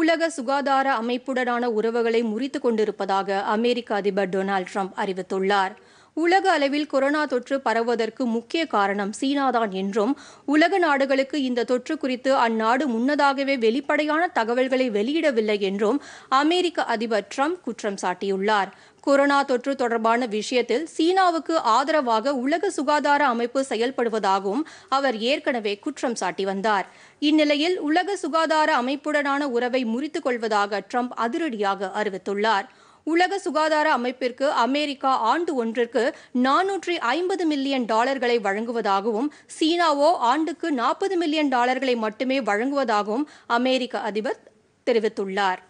உலக சுகாதார அமைப்புடனான உறவுகளை முறித்து கொண்டிருப்பதாக அமெரிக்க அதிபர் டொனால்டு ட்ரம்ப் அறிவித்துள்ளார் உலக அளவில் கொரோனா தொற்று பரவுவதற்கு முக்கிய காரணம் சீனாதான் என்றும் உலக நாடுகளுக்கு இந்த தொற்று குறித்து அந்நாடு முன்னதாகவே வெளிப்படையான தகவல்களை வெளியிடவில்லை என்றும் அமெரிக்க அதிபர் ட்ரம்ப் குற்றம் சாட்டியுள்ளார் கொரோனா தொற்று தொடர்பான விஷயத்தில் சீனாவுக்கு ஆதரவாக உலக சுகாதார அமைப்பு செயல்படுவதாகவும் அவர் ஏற்கனவே குற்றம் சாட்டி வந்தார் இந்நிலையில் உலக சுகாதார அமைப்புடனான உறவை முறித்துக் கொள்வதாக ட்ரம்ப் அதிரடியாக அறிவித்துள்ளார் உலக சுகாதார அமைப்பிற்கு அமெரிக்கா ஆண்டு ஒன்றிற்கு நானூற்றி ஐம்பது மில்லியன் டாலர்களை வழங்குவதாகவும் சீனாவோ ஆண்டுக்கு நாற்பது மில்லியன் டாலர்களை மட்டுமே வழங்குவதாகவும் அமெரிக்க அதிபர் தெரிவித்துள்ளார்